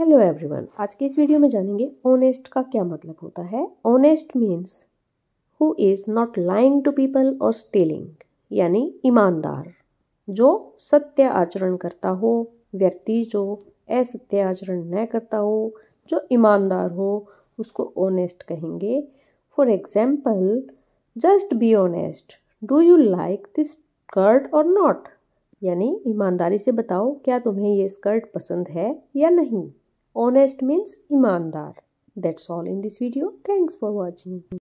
hello everyone आज के इस वीडियो में जानेंगे ओनेस्ट का क्या मतलब होता है honest means who is not lying to people और स्टेलिंग यानी ईमानदार जो सत्य आचरण करता हो व्यक्ति जो असत्य आचरण न करता हो जो ईमानदार हो उसको ओनेस्ट कहेंगे for example just be honest do you like this skirt और नॉट यानी ईमानदारी से बताओ क्या तुम्हें ये स्कर्ट पसंद है या नहीं honest means imandar that's all in this video thanks for watching